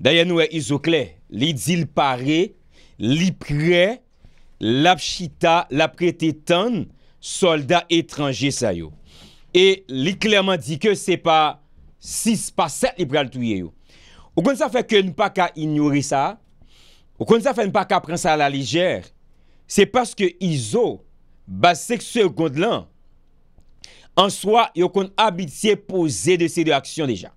Daya nou e izokle, li dil pare, li pre, la pchita, la prete tan, soldat etranje sayo E li klerman di ke se pa 6, pa 7 li pre al touye yo Ou kon sa fe ke nou pa ka ignori sa, ou kon sa fe nou pa ka pren sa la lige Se paske izo, ba sek se kon lan, an soa yo kon abitie pose de se de aksyon deja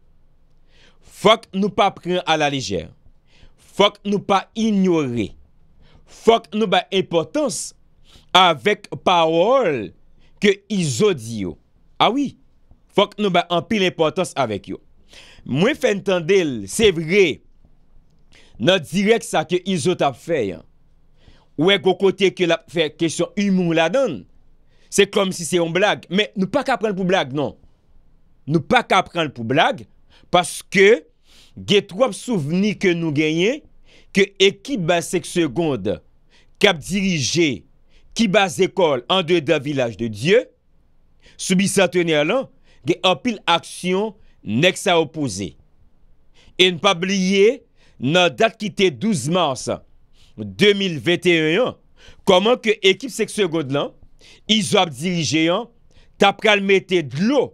Fok nou pa pren a la lejere. Fok nou pa ignorer. Fok nou ba importans avek parol ke izo diyo. Awi. Ah fok nou ba anpil importans avek yo. Mwen fèntan del, se vre, nan direk sa ke izo tap fè. Ouè kou e kote ke son imou la don. Se kom si se yon blag. Men nou pa ka pren pou blag, non. Nou pa ka pren pou blag, Paske ge trwap souveni ke nou genye ke ekip ba seksegonde kap dirije ki ba zekol an de da vilaj de Diyo soubi satenye lan ge apil aksyon nek sa opose. E npa bliye nan dat ki te 12 mars 2021 koman ke ekip seksegonde lan iz wap dirije lan tap pral mette dlo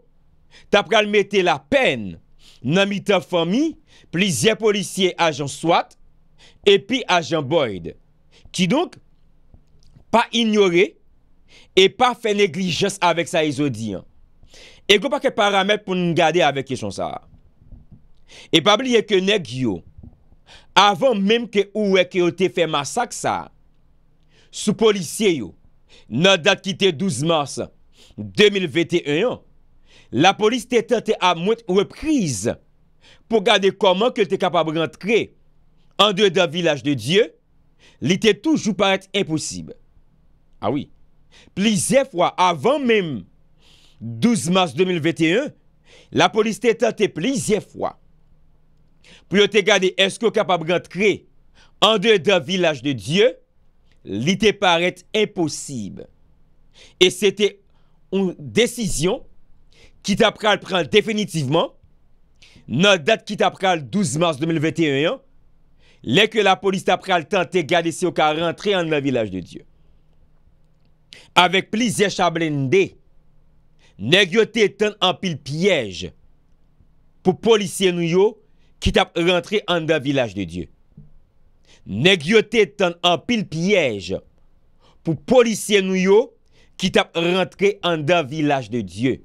tap pral mette la penne nanmite fomi plizye polisye ajan Swat epi ajan Boyd ki donk pa ignore e pa fe neglijes avek sa izodi e an. E go pa ke paramet pou nou gade avek kishon sa. E pabli ye konek yo avon menm ke ou weke yo te fe masak sa sou polisye yo nan dat kite 12 mars 2021 an la police était tentée à moins reprise pour garder comment elle était capable de rentrer en d'un village de Dieu, l'était toujours paraître impossible. Ah oui. Plusieurs fois avant même 12 mars 2021, la police était tentée plusieurs fois pour regarder est-ce que capable de rentrer en dedans village de Dieu, l'était paraître impossible. Et c'était une décision ki tap pral pral definitivman, nan dat ki tap pral 12 mars 2021, leke la polis tap pral tante gade si yo ka rentre an nan vilaj de Diyo. Awek plizye chablen de, negyote tante an pil pyej, pou polisye nou yo, ki tap rentre an nan vilaj de Diyo. Negyote tante an pil pyej, pou polisye nou yo, ki tap rentre an nan vilaj de Diyo.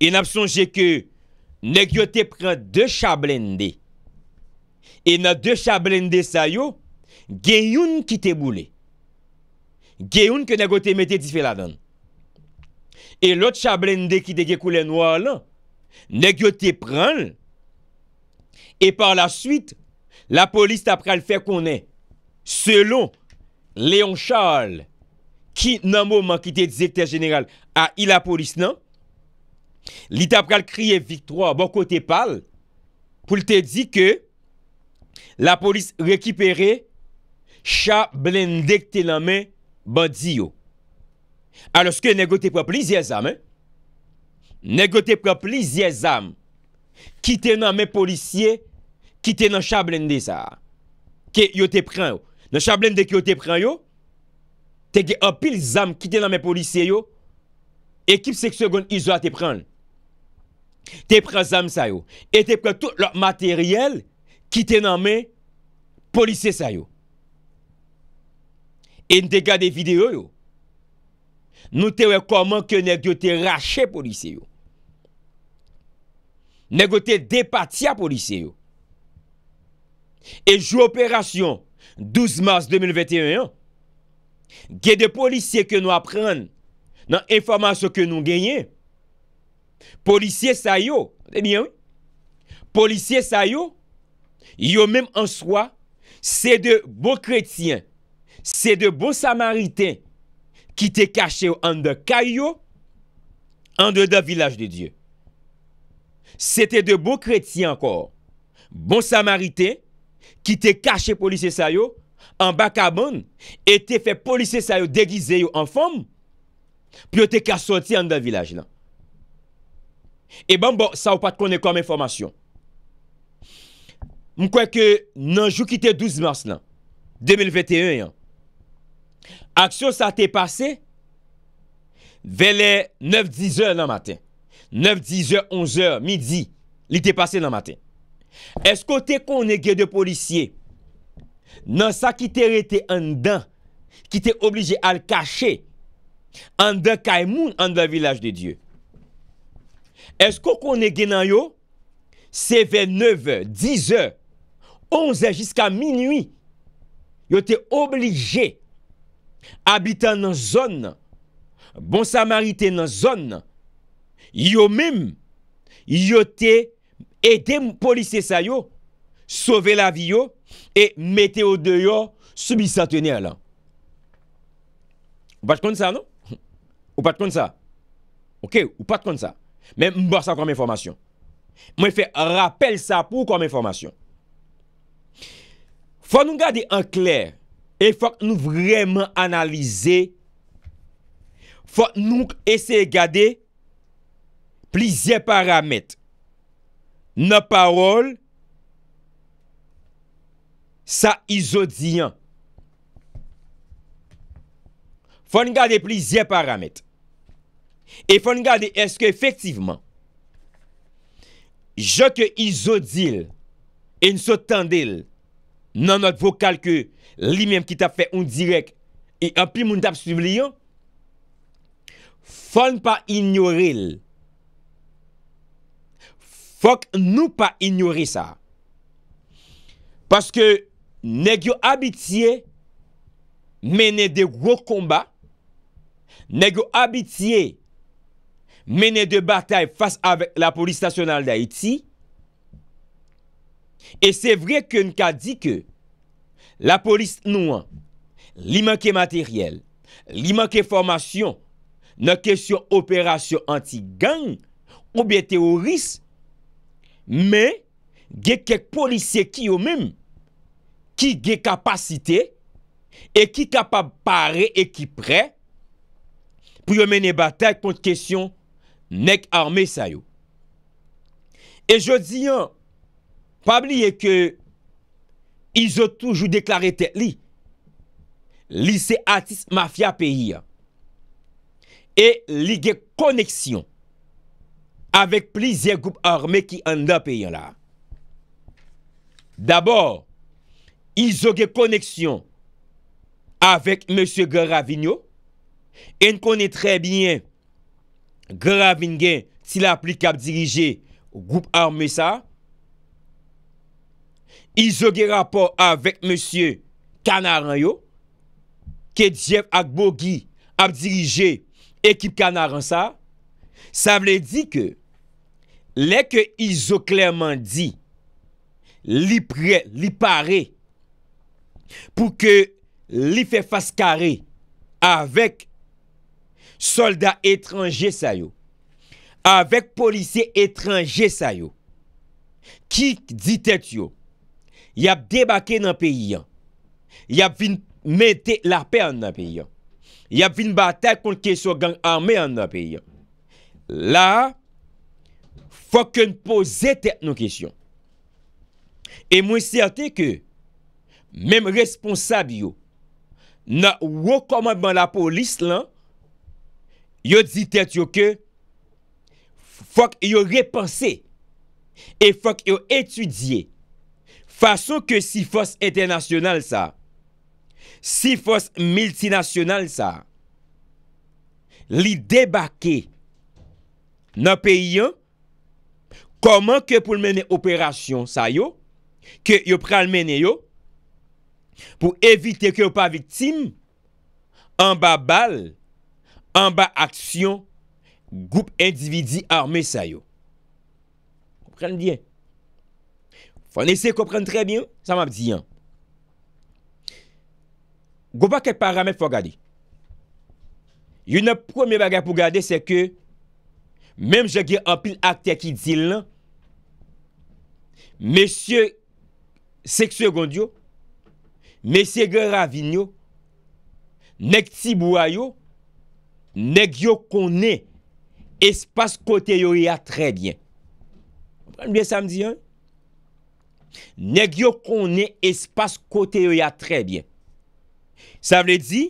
E nap sonje ke nek yo te pren de chablende. E na de chablende sayo, geyoun ki te boule. Geyoun ke nek yo te mette di fe la dan. E lot chablende ki te gekou le noua lan, nek yo te pren. E par la suite, la polis tapre al fe konen. Selon Leon Charles, ki nan mouman ki te zekte general a ila polis nan. Li ta pral kriye vitroa, bon kote pal, pou l te di ke la polis rekipere, chablen dek te nan men bandi yo. Aloske, negote pral plizye zame, negote pral plizye zame, kite nan men polisye, kite nan chablen dek sa. Ke yo te pren yo, nan chablen dek yo te pren yo, te ge apil zame kite nan men polisye yo, ekip seksyon kon izwa te pren yo. Te pre zanm sa yo E te pre tout lak materyel Ki te nanme Polise sa yo E n de gade videyo yo Nou te wekoman Ke nek yo te rache polise yo Nek yo te depati ya polise yo E jou operasyon 12 mars 2021 Ge de polise ke nou apren Nan informasyon ke nou genye Polisye sa yo, yo menm an swa, se de bo kretien, se de bo samariten ki te kache yo an de kay yo, an de da vilaj de Diyo. Se te de bo kretien an kor, bo samariten ki te kache polisye sa yo, an baka bon, e te fe polisye sa yo degize yo an fom, pi yo te kache soti an de da vilaj lan. Non? E eh ban bon, sa ou pat konen kon men formasyon. Mwen kwenke nan jou ki te 12 mars lan, 2021 yan, aksyon sa te pase, vele 9-10 or nan maten. 9-10 or, 11 or, midi, li te pase nan maten. Eskote konen gen de polisye, nan sa ki te rete an dan, ki te oblije al kache, an dan Kaimoun, an dan Vilaj de Diyo. Esko konen genan yo, se ve 9, 10, 11, jiska minui, yo te oblige, abitan nan zon, bon samarite nan zon, yo mim, yo te edem polise sa yo, sove la vi yo, e meteo de yo, subisantene ala. Ou pat kon sa, nou? Ou pat kon sa? Ok, ou pat kon sa? Men mba sa kon men formasyon. Mwen fe rappel sa pou kon men formasyon. Fwa nou gade an kler. E fwa nou vremen analize. Fwa nou ese gade plizye paramet. Nop parol sa izodiyan. Fwa nou gade plizye paramet. E fon gade eske efektivman Joke izodil En sotandil Nan not vokal ke Li menm ki ta fe un direk E api moun tap subliyon Fon pa ignoril Fok nou pa ignorisa Paske Negyo abitye Mene de wokomba Negyo abitye menen de batay fasa avè la polis nasyonal d'Haiti, e se vre ke n ka di ke, la polis nou an, li manke materyel, li manke formasyon, nan kesyon operasyon anti-gang, ou bie teoris, men, ge kek polisye ki yo men, ki ge kapasite, e ki kapab pare, e ki pre, pou yo menen batay kont kesyon Nek arme sayo. E jodi yon, Pabli e ke, Izo toujou deklare te li, Li se atis mafya peyi ya, E li ge koneksyon, Avek plizye goup arme ki an la peyi ya la. Dabor, Izo ge koneksyon, Avek monsi Gera Vinyo, En konen trebyen, Gravin gen ti la plik ap dirije Goup arme sa Izo gen rapor avèk monsye Kanaran yo Kè dièp ak bo gi Ap dirije ekip kanaran sa Sa vle di ke Lè ke Izo Klerman di Li pare Pou ke Li fè fasse kare Avèk Soldat etranje sa yo. Avèk polise etranje sa yo. Ki di tèk yo. Yap debake nan peyi yo. Yap vin mente la pey an nan peyi yo. Yap vin batèk konti kesyo gang arme an nan peyi yo. La, fòkèn pose tèk nou kesyon. E mwen sè ate ke, mèm responsab yo, nan wò komadman la polise lan, Yo ditet yo ke fok yo repanse e fok yo etudye fason ke si fos etenasyonal sa, si fos miltynasyonal sa, li debake nan peyi yo, koman ke pou menen operasyon sa yo, ke yo pral menen yo, pou evite ke yo pa vitim, an ba bal, an ba aksyon, goup endividi arme sayo. Kupren liyen. Fwane se kupren trebyen, sa map diyen. Goupa ke paramet fwa gade. Yon ap promye bagay pou gade se ke, menm jage an pil akte ki dil nan, mesye seksyon gondyo, mesye gwen ravinyo, nek ti bouayyo, Neg yo kone espas kote yo ya trebyen. Aprende bien sa mdi an? Neg yo kone espas kote yo ya trebyen. Sa mle di,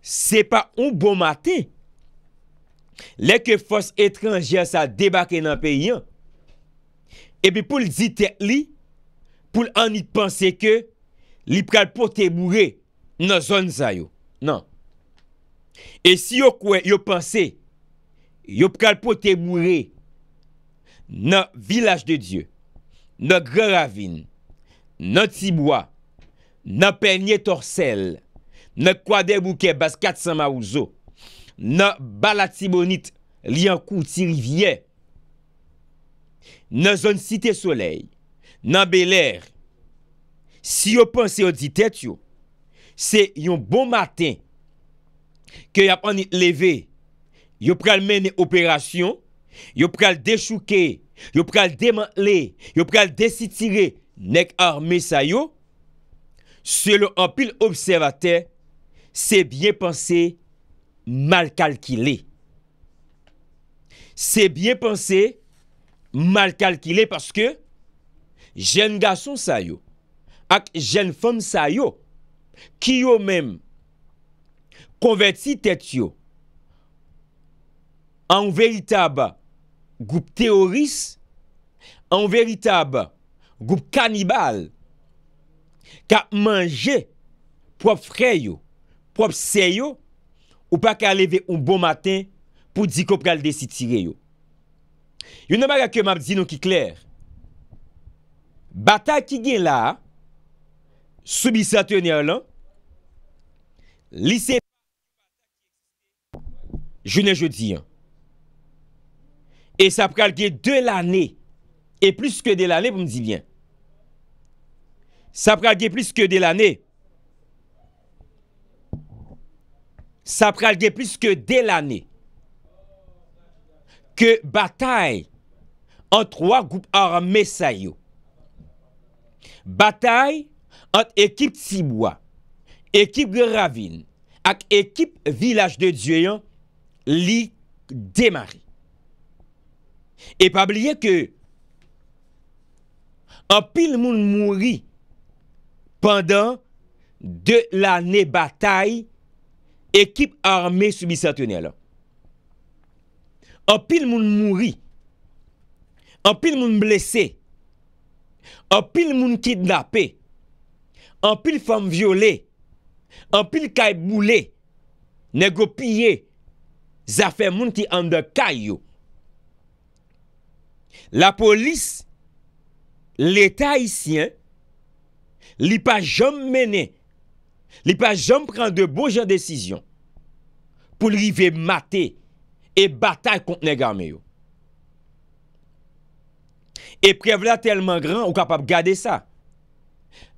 se pa ou bomate, leke fos etranje sa debake nan peyi an, epi pou l di te li, pou l an ni panse ke, li pral pote moure nan zon zay yo. Nan. E si yo kwen, yo panse, yo kalpo te moure, nan Vilaj de Diyo, nan Graravine, nan Tibwa, nan Pernie Torsel, nan Kwade Bouke Bas Kat Samaouzo, nan Balatibonit Liankou Tiri Vye, nan Zon Cite Soleil, nan Beler, si yo panse yo di tet yo, se yon bon maten Kè y ap anit leve, yo pral mène operasyon, yo pral dechouke, yo pral demantle, yo pral desitire, nek arme sa yo, selo anpil observate, se bien panse mal kalkile. Se bien panse mal kalkile, paske jen gason sa yo, ak jen fon sa yo, ki yo mèm, Konverti tet yo an veritaba goup teoris, an veritaba goup kanibal ka manje prop freyo, prop seyo ou pa ka aleve un bon maten pou di kop kal desi tireyo. Yon nan baga ke map zinon ki kler. Batal ki gen la, soubi satenye lan, lise... Je ne je di yon. E sa pralge de l'anè. E plus ke de l'anè pou m'di bien. Sa pralge plus ke de l'anè. Sa pralge plus ke de l'anè. Ke batay. An troa goup ar mesay yo. Batay. An ekip tibwa. Ekip gravine. Ak ekip vilaj de djeyon. li demari. E pa bliye ke, an pil moun mouri, pandan, de la ne batay, ekip arme subisantouni alon. An pil moun mouri, an pil moun blese, an pil moun kidnapé, an pil fom viole, an pil kayboule, negopiye, Zafè moun ki an de kaj yo. La polis, l'Etat isyen, li pa jom mene, li pa jom pran de bojan desisyon, pou li ve mate, e batay konten e garme yo. E prevla telman gran, ou kapap gade sa.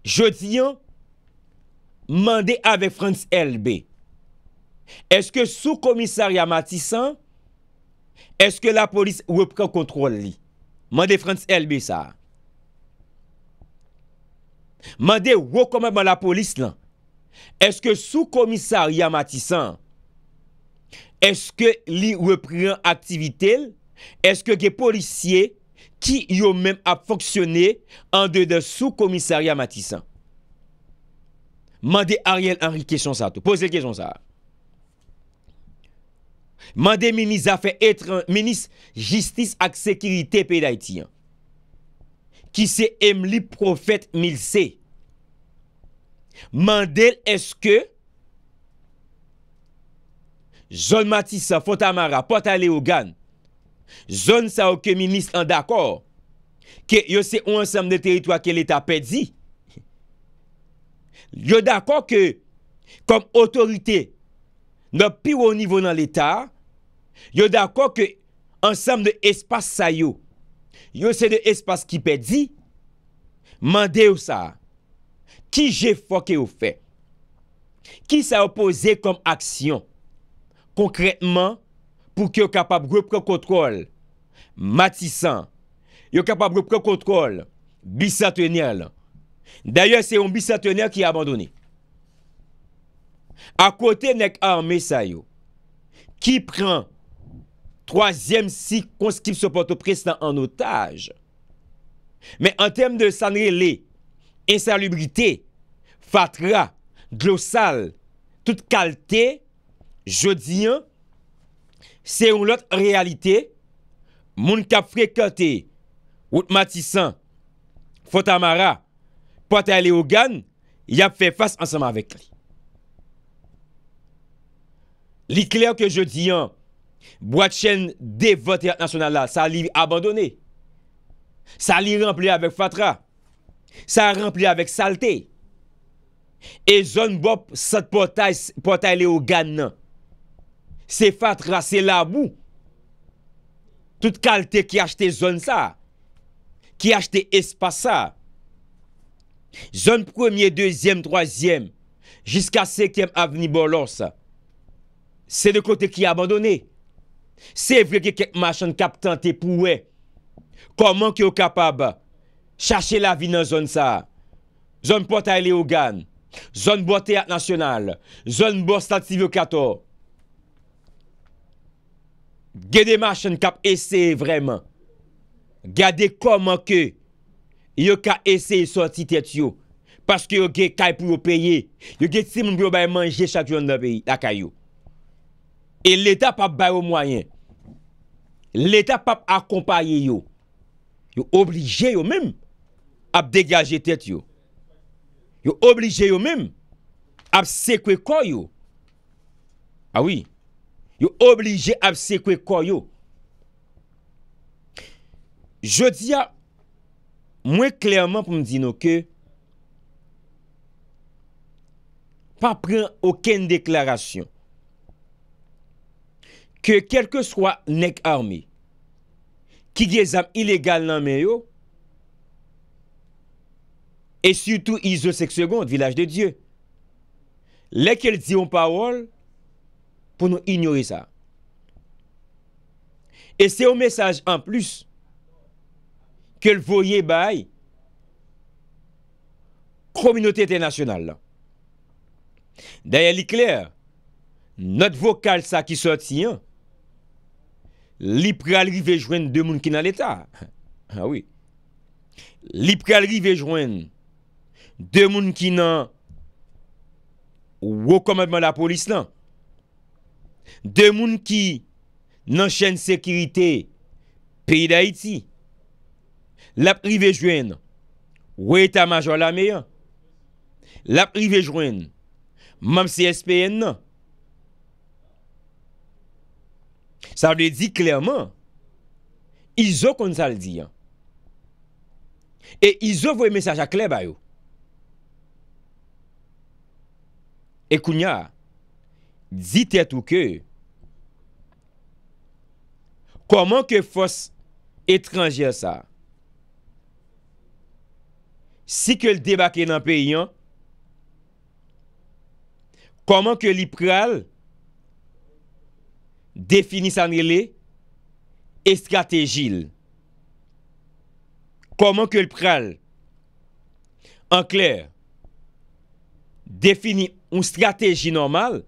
Je diyan, mande ave Frans LB, Eske sou komissar ya matisan, eske la polis wepre kontrol li? Mande Frans Elbe sa. Mande wokome ba la polis lan. Eske sou komissar ya matisan, eske li wepre an aktivitel? Eske ge polisye ki yo men ap foksyone an de sou komissar ya matisan? Mande Ariel Henry kesyon sa tou. Pose kesyon sa a. Mandel menis a fe etre un menis jistis ak sekirite pe da iti an. Ki se em li profet mil se. Mandel eske zon Matisa, Fontamara, Potale ou Gan, zon sa ou ke menis an dakor ke yo se ou ansam de teritwa ke leta pedzi. Yo dakor ke kom otorite ki Nopi ou nivou nan l'Etat, yo d'akon ke ansam de espas sa yo. Yo se de espas ki pe di, mande ou sa, ki je fok e ou fe. Ki sa opose kom aksyon, konkretman, pou ki yo kapab repre kontrol, matisan. Yo kapab repre kontrol, bisatrenyan lan. D'ayon se yon bisatrenyan ki abandoni. akote nek an mesayo ki pren 3e si konskip sopoto prestan an otaj men an tem de sanre li insalubrite fatra, glosal tout kalte jodi an se ou lot realite moun kap frekote wout matisan fotamara pata le ogan yap fe fase ansama vek li Li kler ke je di an, boit chen devote nasyonal la, sa li abandonne. Sa li remple avek fatra. Sa remple avek salte. E zon bop sat potay le ou gan nan. Se fatra, se la vou. Tout kalte ki achete zon sa. Ki achete espasa. Zon premier, zon premier, deuxième, troisième, jiska sekèm avni bolos sa. Se de kote ki abandone. Se vrege kek machan kap tante pou we. Koman ki yo kapab. Chache la vi nan zon sa. Zon pota ele ogan. Zon bote at nasyonal. Zon bost at sivyo kator. Gede machan kap ese vreman. Gede koman ke. Yo ka ese yon soti tet yo. Paske yo ge kay pou yo peye. Yo ge ti moun broba yon manje chak yon da peyi. Da kay yo. E l'Etat pa ba yo mwayen. L'Etat pa pa akompaye yo. Yo oblige yo menm ap degaje tet yo. Yo oblige yo menm ap sekwe kon yo. Awi. Ah yo oblige ap sekwe kon yo. Je di ya mwen klerman pou mdi nou ke. Pa pren oken deklarasyon. ke kelke swa nek armi, ki gye zam ilegal nan meyo, e syoutou izosek segonde, vilaj de Diyo. Lek el diyon pawol, pou nou ignori sa. E se yon mesaj an plus, ke l voye bay, kominote ete nasyonal la. Daye li kler, not vokal sa ki soti an, Li pralrive jwen de moun ki nan l'Etat. Ha ah wè. Li pralrive jwen de moun ki nan wò komadman la polis nan. De moun ki nan chen sekirite peyi da iti. Lap rive jwen wè Eta Majo la mey an. Lap rive jwen mam CSPN nan. Sa le di klerman. Izo kon sa le di yon. E izo voye mesaj a kler bayo. E kounya. Di tet ou ke. Koman ke fos etranjia sa. Si ke l debake nan pe yon. Koman ke li pral. Defini sanye le, Estrateji le. Koman ke l pral, An kler, Defini, Un strateji normal,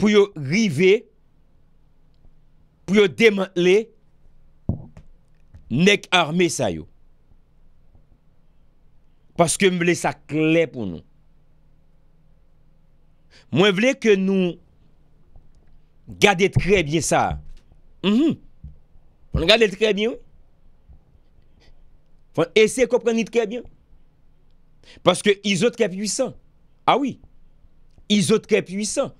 Pou yo rive, Pou yo deman le, Nek arme sayo. Paske mwile sa kler pou nou. Mwen vle ke nou, gade trè byen sa. Mwen mhm. gade trè byen. Fon ese kompreni trè byen. Paske Iso trè pwisan. Awi. Ah Iso trè pwisan.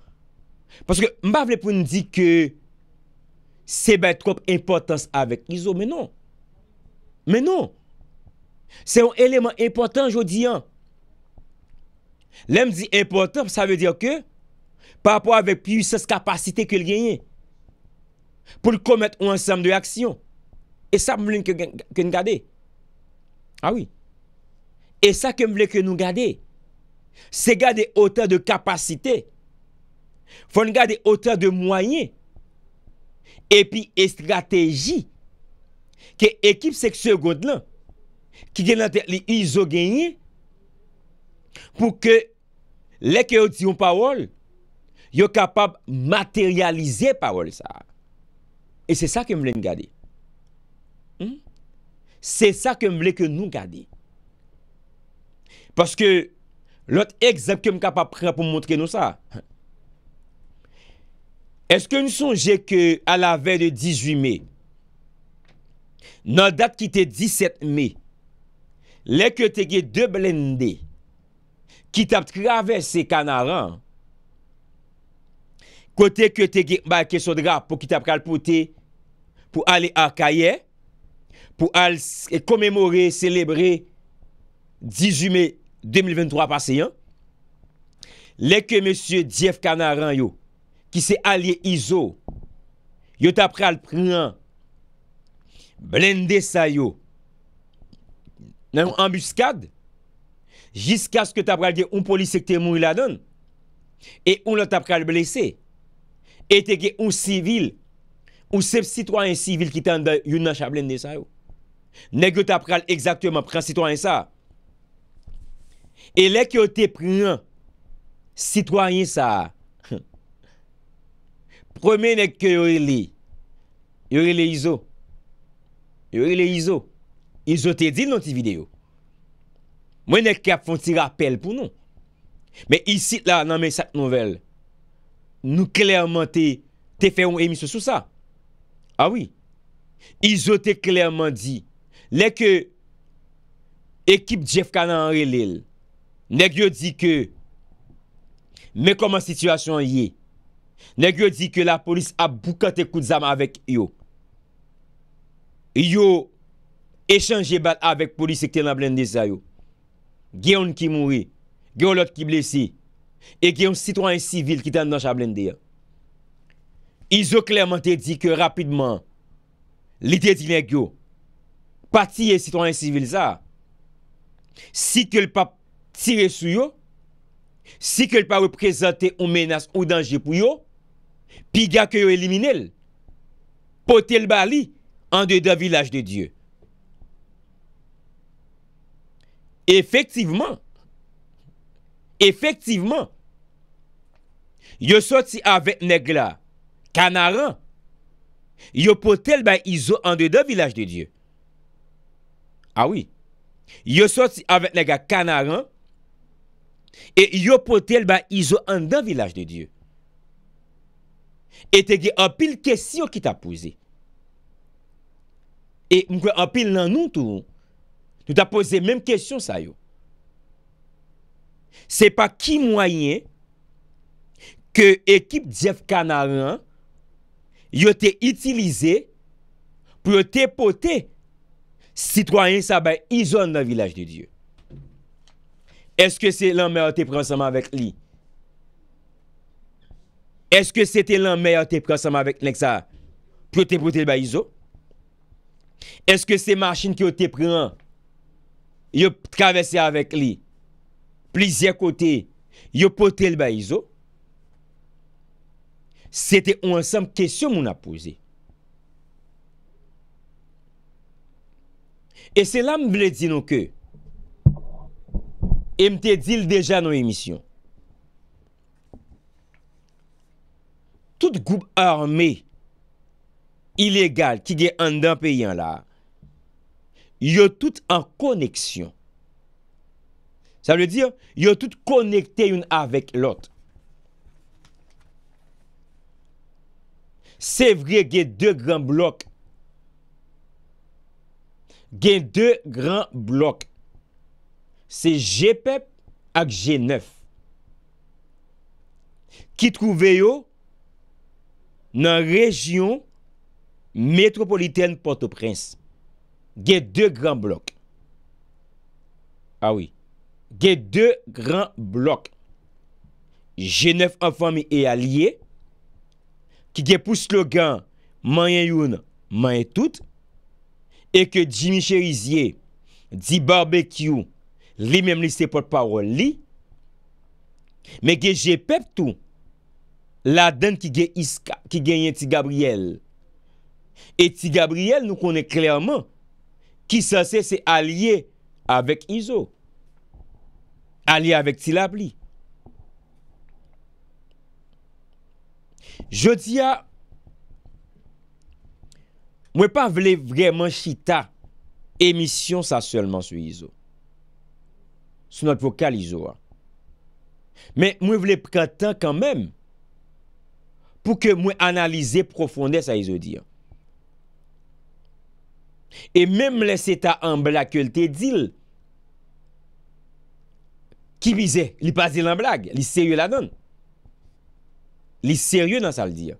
Paske Mbavlepoun di ke sebe trop importans avek Iso. Menon. Menon. Se ou eleman importans jodi an. Lem di importans sa ve diyo ke pa apwa avek pi yusas kapasite ke l genye, pou l komet ou ansanm de aksyon, e sa mwen ke n gade. Awi. E sa ke mwen ke nou gade, se gade ote de kapasite, fon gade ote de mwayen, epi e strateji, ke ekip seksyon gond lan, ki genante li izo genye, pou ke leke oti yon pawol, yo kapap materialize parol sa. E se sa kem ble m gade. Hmm? Se sa kem ble kem nou gade. Paske lot ek zap kem kapap pre pou montre nou sa. Eske nou sonje ke ala ve de 18 me, nan dat ki te 17 me, leke te ge de blende ki tap traves se kanaran, kote kote ge mbake sou drap pou ki tap pral pote pou ale a kaye, pou ale komemore, celebre, 18 mai 2023 pase yon, leke monsie Jeff Kanaran yo, ki se aleye Izo, yo tap pral pran blende sa yo nan yon ambuskade, jiska sko tap pral de yon polisek te mou yon ladon, e yon la tap pral blesey. E teke ou sivil, ou sep sitwanyen sivil ki tan da yon nan chablen de sa yo. Nek yo tap pral exaktyonman pran sitwanyen sa. E lek yo te pran sitwanyen sa. Promen nek yo yori li. Yori li izo. Yori li izo. Izo te di nan ti video. Mwen nek kap fon ti rappel pou nou. Men isi la nan men sat nouvel. Nou klerman te fè yon emisyon sou sa. Awi. Ah Izo te klerman di. Lè ke ekip Jeff Kanaan relèl. Nèk yo di ke. Mèkoman situasyon yè. Nèk yo di ke la polis ap boukante koudzama avèk yo. Yo echange bat avèk polis ekte nan blende zay yo. Gè yon ki mouri. Gè yon lot ki blesi. E gen yon citoyen sivil ki tan dan chablende ya. Izo klerman te di ke rapidman. Li te di gen yo. Pati yon citoyen sivil za. Si ke l pa tire sou yo. Si ke l pa wè prezante ou menas ou danje pou yo. Pi gak yo elimine l. Potel bali. An de da vilaj de Diyo. Efektivman. Efektivman, yo soti avet neg la kanaran, yo potel ba izo an de ah dan vilaj de Diyo. Awi, yo soti avet neg la kanaran, yo potel ba izo an de dan vilaj de Diyo. E te ge apil kesyo ki ta pwese. E mwen apil nan nou tou, tou ta pwese menm kesyon sa yo. Se pa ki mwayen ke ekip Jeff Canaran yo te itilize pou yo te pote sitwanyen sa bay izon nan vilaj de Diyo? Eske se lan mè yo te prensanman avèk li? Eske se te lan mè yo te prensanman avèk lèk sa pou yo te pote bay izon? Eske se machin ki yo te prensanman yo travesse avèk li? pli zi akote yo pote l bayizo, se te ou an sanm kesyon moun apose. E se la m vle di nou ke, e m te dil deja nou emisyon. Tout goup arme, ilegal ki de andan pe yon la, yo tout an koneksyon. Ça veut dire, yon tout connecté yon avec l'autre. C'est vrai, gen deux grands blocs. Gen deux grands blocs. C'est GPEP e ak G9. Ki trouvé yon nan rejyon metropolitane Port-au-Prince. Gen deux grands blocs. A ah oui. ge de gran blok jenef an fami e alye ki ge pou slogan mayen yon, mayen tout e ke Jimmy Cherizier di barbekyou li mem liste pot parol li me ge je pep tou la den ki gen yon ti Gabriel e ti Gabriel nou konen klerman ki sase se alye avek Izo Aliye avèk ti la pli. Je diya, mwen pa vle vremen chita emisyon sa sèlman sou Izo. Sou not vokal Izo a. Men mwen vle pre tan kan men pou ke mwen analize profondè sa Izo diyan. E men mwen lè se ta ambè la kèlte dil, ki bize li pazi lan blag, li serye la don. Li serye nan sa l'di.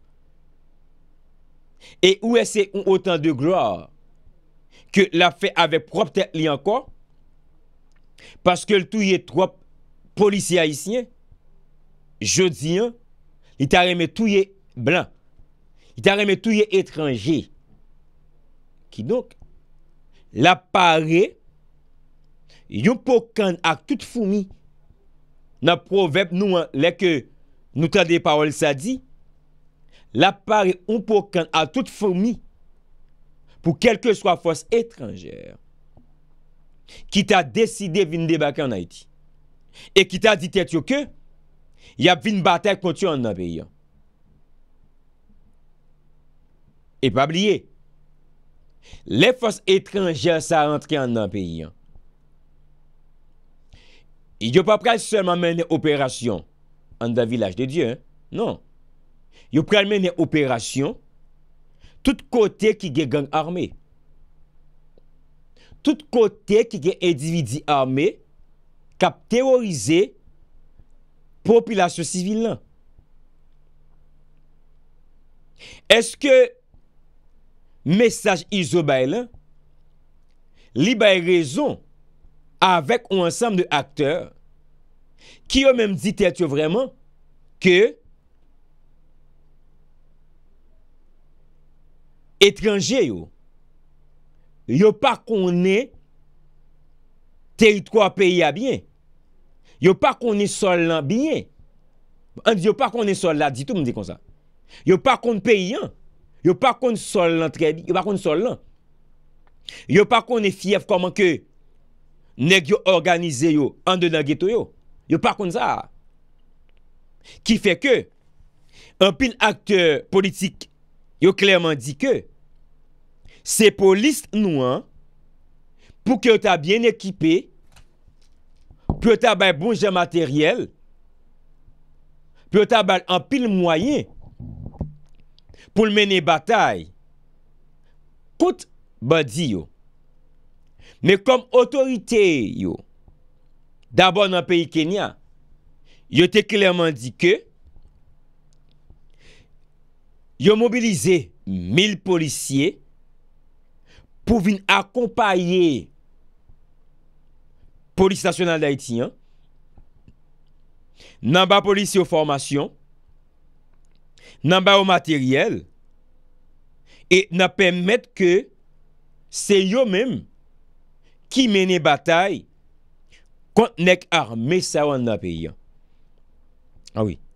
E ou ese yon otan de gloar ke la fe ave propte li anko, paske l touye trope polisi a isye, jodi an, li tareme touye blan, li tareme touye etranje, ki donk, la pare, yon pokan ak tout fumi nan prou vep nou an lek nou tan de parol sa di, la pari ou pou kan a tout fomi pou kelke swa fos etranjer, ki ta deside vin debake an Haiti, e ki ta ditet yo ke, yap vin batek konti an nan peyi an. E pa bliye, le fos etranjer sa rentre an nan peyi an, Yo pa prel seman menye operasyon. An da vilaj de Diyan. Non. Yo prel menye operasyon. Tout kote ki gen gang arme. Tout kote ki gen individi arme. Kap teorize. Populasyon sivil nan. Eske. Mesaj izobay lan. Libay rezon. avèk ou ansèm de akteur ki yo mèm di tètyo vreman ke etranjè yo yo pa konè tèyit kwa peyi a bie yo pa konè sol lan bie yo pa konè sol lan di tout mèm di kon sa yo pa konè peyi an yo pa konè sol lan yo pa konè sol lan yo pa konè fief koman ke Nèk yo organize yo, an de nan geto yo. Yo pa kon sa. Ki fe ke, an pil akte politik, yo klerman di ke, se polis nou an, pou ki yo ta bien ekipe, pou yo ta bay bonje materyel, pou yo ta bay an pil mwayen, pou l menen batay, kout badi yo. Men kom otorite yo, d'abon nan peyi Kenya, yo te klerman di ke, yo mobilize mil policye pou vin akompaye polis nasyonal da etiyan, nan ba polis yo formasyon, nan ba yo materyel, e nan pemet ke se yo menm Ki mene batay kont nek arme sa wan nan peyan. Awi. Ah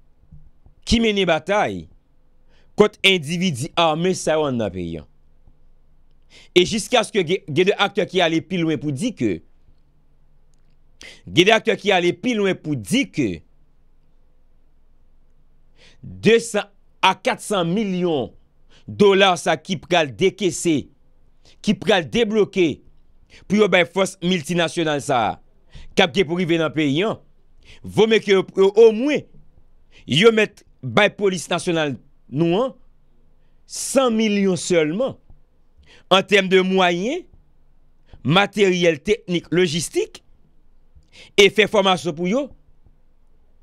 ki mene batay kont endividi arme sa wan nan peyan. E jiska aske gede akte ki ale pi lwen pou di ke. Gede akte ki ale pi lwen pou di ke. 200 a 400 milyon dolar sa ki pral dekesse. Ki pral debroke. pou yo bay fos multinasyonal sa kapke pou rive nan peyi an vo meke yo o mwe yo met bay polis nasyonal nou an 100 milyon selman an tem de mwayen materyel, teknik, logistik e fe formasyon pou yo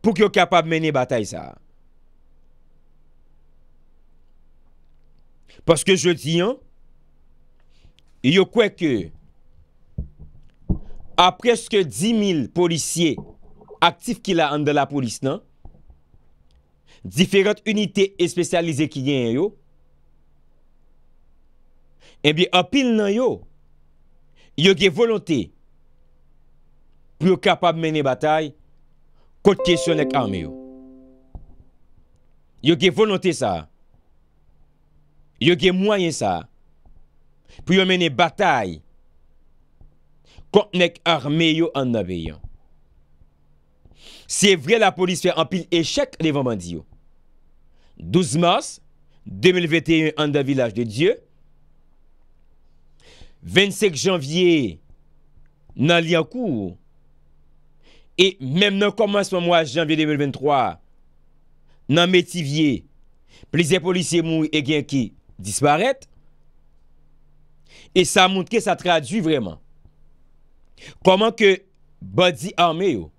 pou yo kapab mene batay sa paske je di an yo kwe ke apreske 10.000 polisye aktif ki la an de la polis nan, diferent unité espesyalize ki gen yo, eh en bi apil nan yo, yo ge volonte pou yo kapab mene batay kote kesyon ek arme yo. Yo ge volonte sa, yo ge mwayen sa, pou yo mene batay konten ek arme yo an nabeyan. Se vre la polis fe ampil e chek le vaman di yo. 12 mars 2021 an da vilaj de Diyo, 25 janvye nan li an kou, e menm nan komanso mwaj janvye 2023, nan metivye, plize polisye mou e gen ki disparet, e sa mounke sa tradwi vreman. Kwa man ke badi ame yo?